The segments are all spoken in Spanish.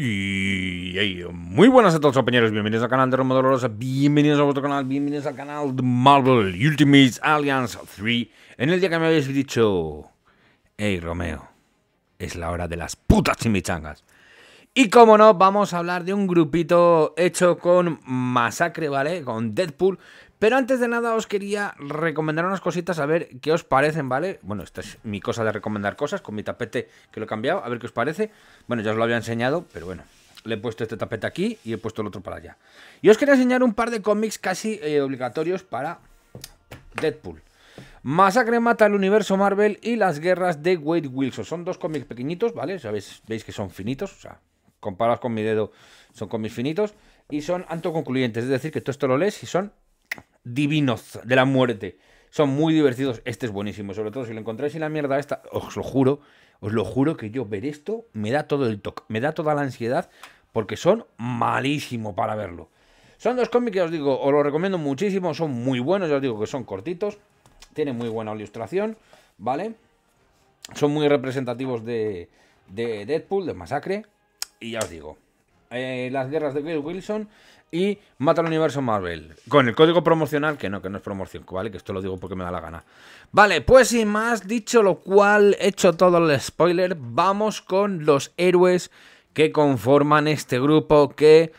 Y, muy buenas a todos compañeros, bienvenidos al canal de Dolorosa, bienvenidos a vuestro canal, bienvenidos al canal de Marvel Ultimate Alliance 3. En el día que me habéis dicho, hey Romeo, es la hora de las putas chimichangas. Y como no, vamos a hablar de un grupito hecho con Masacre, ¿vale? Con Deadpool. Pero antes de nada os quería recomendar unas cositas a ver qué os parecen, ¿vale? Bueno, esta es mi cosa de recomendar cosas con mi tapete que lo he cambiado, a ver qué os parece. Bueno, ya os lo había enseñado, pero bueno, le he puesto este tapete aquí y he puesto el otro para allá. Y os quería enseñar un par de cómics casi eh, obligatorios para Deadpool. Masacre mata el universo Marvel y las guerras de Wade Wilson. Son dos cómics pequeñitos, ¿vale? Sabéis, veis que son finitos, o sea, Comparas con mi dedo, son cómics finitos y son antoconcluyentes. Es decir, que todo esto lo lees y son divinos de la muerte. Son muy divertidos. Este es buenísimo. Sobre todo si lo encontráis en la mierda esta, os lo juro, os lo juro que yo ver esto me da todo el toque, me da toda la ansiedad porque son malísimo para verlo. Son dos cómics que os digo, os lo recomiendo muchísimo, son muy buenos, ya os digo que son cortitos, tienen muy buena ilustración, ¿vale? Son muy representativos de, de Deadpool, de Masacre, y ya os digo, eh, Las guerras de Bill Wilson y Mata al Universo Marvel. Con el código promocional, que no, que no es promoción, ¿vale? Que esto lo digo porque me da la gana. Vale, pues sin más, dicho lo cual, hecho todo el spoiler, vamos con los héroes que conforman este grupo que...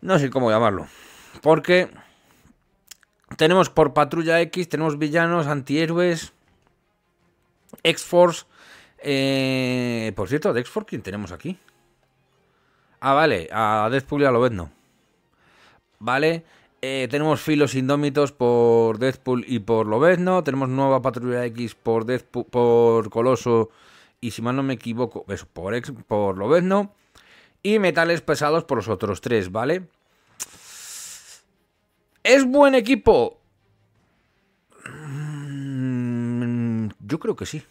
No sé cómo llamarlo. Porque tenemos por Patrulla X, tenemos villanos, antihéroes, X-Force, eh, por cierto, a tenemos aquí? Ah, vale, a Deathpool y a Lobezno. Vale, eh, tenemos filos indómitos por Deathpool y por Lobezno. Tenemos nueva patrulla X por, por Coloso y, si mal no me equivoco, eso, por, por Lobezno. Y metales pesados por los otros tres, ¿vale? ¿Es buen equipo? Mm, yo creo que sí.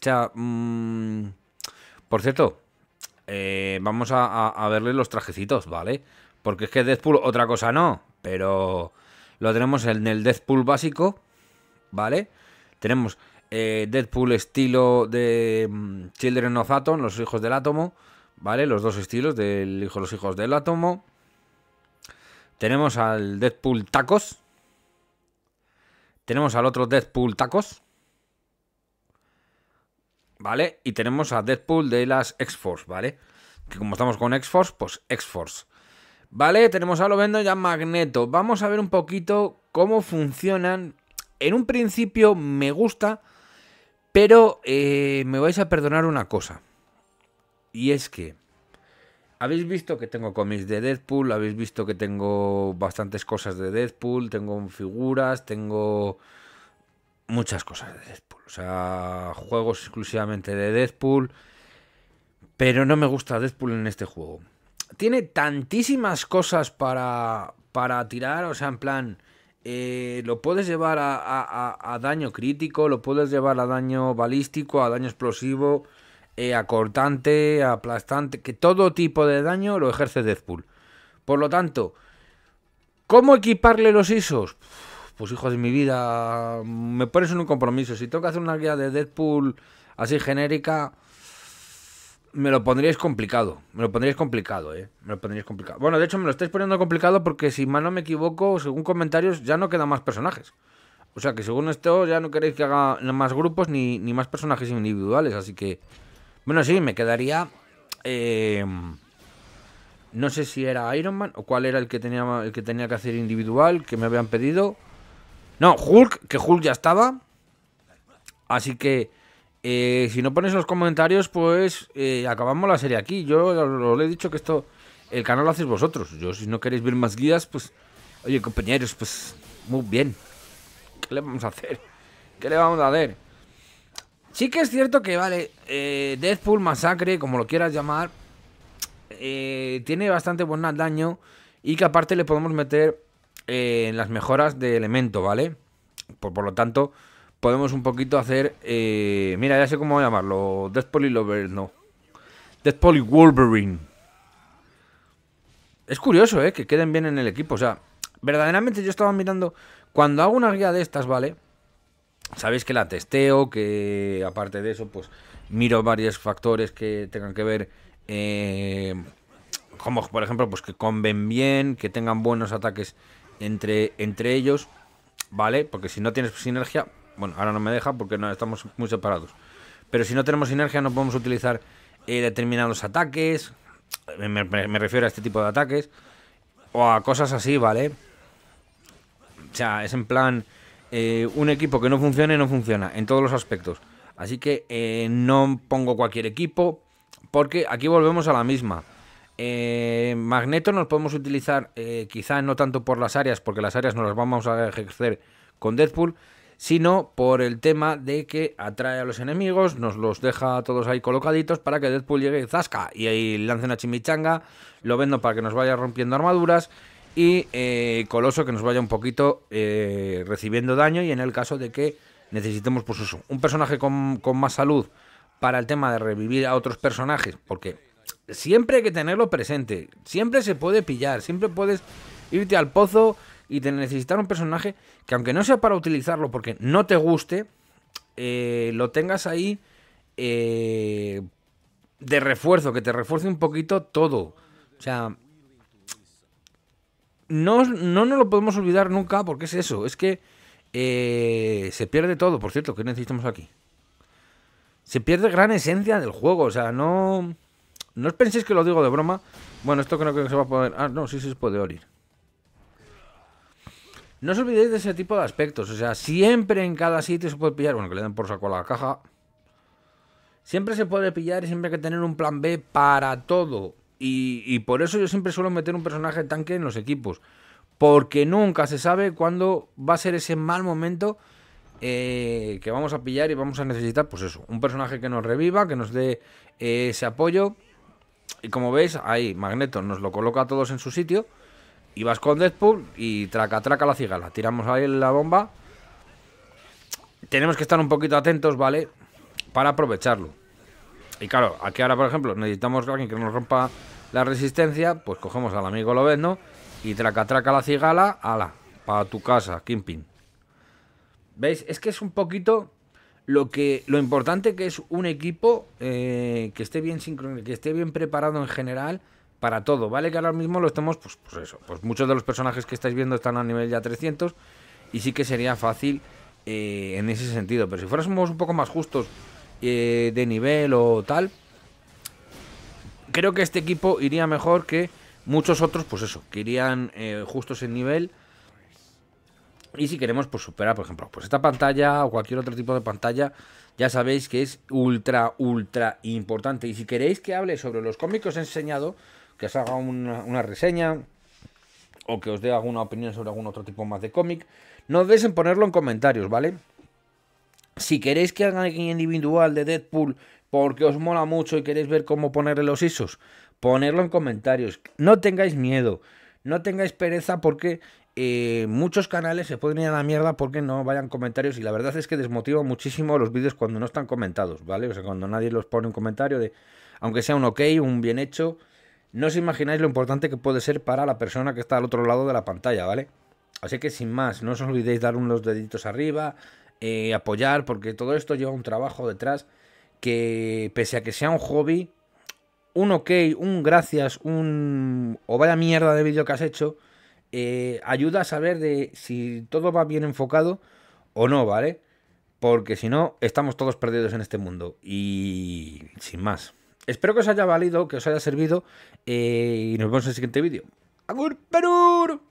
O sea, mm, por cierto, eh, vamos a, verle los trajecitos, ¿vale? Porque es que Deadpool otra cosa no, pero lo tenemos en el Deadpool básico, ¿vale? Tenemos eh, Deadpool estilo de mm, Children of Atom, los hijos del átomo, ¿vale? Los dos estilos del hijo, los hijos del átomo. Tenemos al Deadpool tacos. Tenemos al otro Deadpool tacos. ¿vale? Y tenemos a Deadpool de las X-Force, ¿vale? Que como estamos con X-Force, pues X-Force. ¿Vale? Tenemos a lo vendo ya Magneto. Vamos a ver un poquito cómo funcionan. En un principio me gusta, pero eh, me vais a perdonar una cosa. Y es que... Habéis visto que tengo cómics de Deadpool, habéis visto que tengo bastantes cosas de Deadpool, tengo figuras, tengo muchas cosas de Deadpool. O sea, juegos exclusivamente de Deadpool. Pero no me gusta Deadpool en este juego. Tiene tantísimas cosas para, para tirar. O sea, en plan, eh, lo puedes llevar a, a, daño crítico, lo puedes llevar a daño balístico, a daño explosivo, eh, a cortante, a aplastante. Que todo tipo de daño lo ejerce Deadpool. Por lo tanto, ¿cómo equiparle los ISOs? pues hijos de mi vida, me pones en un compromiso. Si tengo que hacer una guía de Deadpool así genérica, me lo pondríais complicado. Me lo pondríais complicado, ¿eh? Me lo pondríais complicado. Bueno, de hecho me lo estáis poniendo complicado porque si mal no me equivoco, según comentarios, ya no quedan más personajes. O sea que según esto ya no queréis que haga más grupos ni, más personajes individuales. Así que, bueno, sí, me quedaría... Eh, no sé si era Iron Man o cuál era el que tenía el que tenía que hacer individual que me habían pedido. No, Hulk, que Hulk ya estaba. Así que eh, si no pones los comentarios, pues eh, acabamos la serie aquí. Yo os he dicho que esto, el canal lo hacéis vosotros. Yo si no queréis ver más guías, pues, oye compañeros, pues muy bien. ¿Qué le vamos a hacer? ¿Qué le vamos a hacer? Sí que es cierto que, vale, eh, Deadpool Deathpool, Masacre, como lo quieras llamar, tiene bastante buen daño y que aparte le podemos meter eh, en las mejoras de elemento, ¿vale? Por, lo tanto, podemos un poquito hacer... Eh, mira, ya sé cómo llamarlo. Death Poly Lover, no. Death Poly Wolverine. Es curioso, ¿eh? Que queden bien en el equipo. O sea, verdaderamente yo estaba mirando... Cuando hago una guía de estas, ¿vale? Sabéis que la testeo, que aparte de eso, pues miro varios factores que tengan que ver... Eh, como por ejemplo, pues que conven bien, que tengan buenos ataques entre, entre ellos, ¿vale? Porque si no tienes sinergia, bueno, ahora no me deja porque no, estamos muy separados. Pero si no tenemos sinergia no podemos utilizar eh, determinados ataques, me, refiero a este tipo de ataques, o a cosas así, ¿vale? O sea, es en plan, eh, un equipo que no funcione, no funciona, en todos los aspectos. Así que eh, no pongo cualquier equipo, porque aquí volvemos a la misma. Eh, magneto nos podemos utilizar eh, quizá no tanto por las áreas, porque las áreas no las vamos a ejercer con Deadpool, sino por el tema de que atrae a los enemigos, nos los deja a todos ahí colocaditos para que Deadpool llegue zasca y ahí lance una chimichanga, lo vendo para que nos vaya rompiendo armaduras y eh, Coloso que nos vaya un poquito recibiendo daño y en el caso de que necesitemos pues eso, un personaje con, más salud para el tema de revivir a otros personajes, porque siempre hay que tenerlo presente. Siempre se puede pillar, siempre puedes irte al pozo y te necesitar un personaje que aunque no sea para utilizarlo porque no te guste, eh, lo tengas ahí eh, de refuerzo, que te refuerce un poquito todo. O sea, no, no nos lo podemos olvidar nunca porque es eso, es que eh, se pierde todo, por cierto, que necesitamos aquí. Se pierde gran esencia del juego, o sea, no... No os penséis que lo digo de broma. Bueno, esto creo que se va a poder... Ah, no, sí, se puede oír. No os olvidéis de ese tipo de aspectos. O sea, siempre en cada sitio se puede pillar... Bueno, que le den por saco a la caja. Siempre se puede pillar y siempre hay que tener un plan B para todo. Y, por eso yo siempre suelo meter un personaje tanque en los equipos. Porque nunca se sabe cuándo va a ser ese mal momento... Eh, que vamos a pillar y vamos a necesitar, pues eso, un personaje que nos reviva, que nos dé eh, ese apoyo y como veis, ahí Magneto nos lo coloca a todos en su sitio. Y vas con Deadpool y traca, traca la cigala. Tiramos ahí la bomba. Tenemos que estar un poquito atentos, ¿vale? Para aprovecharlo. Y claro, aquí ahora, por ejemplo, necesitamos alguien que nos rompa la resistencia. Pues cogemos al amigo Lobezno y traca, traca la cigala. ¡Hala! para tu casa, Kimpin. ¿Veis? Es que es un poquito lo que lo importante que es un equipo eh, que esté bien sincronizado, que esté bien preparado en general para todo, ¿vale? Que ahora mismo lo estamos, pues, pues, eso, pues muchos de los personajes que estáis viendo están a nivel ya 300 y sí que sería fácil eh, en ese sentido, pero si fuéramos un poco más justos eh, de nivel o tal, creo que este equipo iría mejor que muchos otros, pues eso, que irían justos en nivel y si queremos pues, superar, por ejemplo, pues esta pantalla o cualquier otro tipo de pantalla, ya sabéis que es ultra, ultra importante. Y si queréis que hable sobre los cómics que os he enseñado, que os haga una, reseña o que os dé alguna opinión sobre algún otro tipo más de cómic, no deis en ponerlo en comentarios, ¿vale? Si queréis que haga alguien individual de Deadpool porque os mola mucho y queréis ver cómo ponerle los ISOs, ponerlo en comentarios. No tengáis miedo, no tengáis pereza porque eh, muchos canales se pueden ir a la mierda porque no vayan comentarios y la verdad es que desmotiva muchísimo los vídeos cuando no están comentados, ¿vale? O sea, cuando nadie los pone un comentario de, aunque sea un ok, un bien hecho, no os imagináis lo importante que puede ser para la persona que está al otro lado de la pantalla, ¿vale? Así que sin más, no os olvidéis dar unos deditos arriba, eh, apoyar, porque todo esto lleva un trabajo detrás que pese a que sea un hobby, un ok, un gracias, un... o vaya mierda de vídeo que has hecho, eh, ayuda a saber de si todo va bien enfocado o no, ¿vale? Porque si no, estamos todos perdidos en este mundo. Y sin más. Espero que os haya valido, que os haya servido. Eh, y nos vemos en el siguiente vídeo. ¡Agur Perur!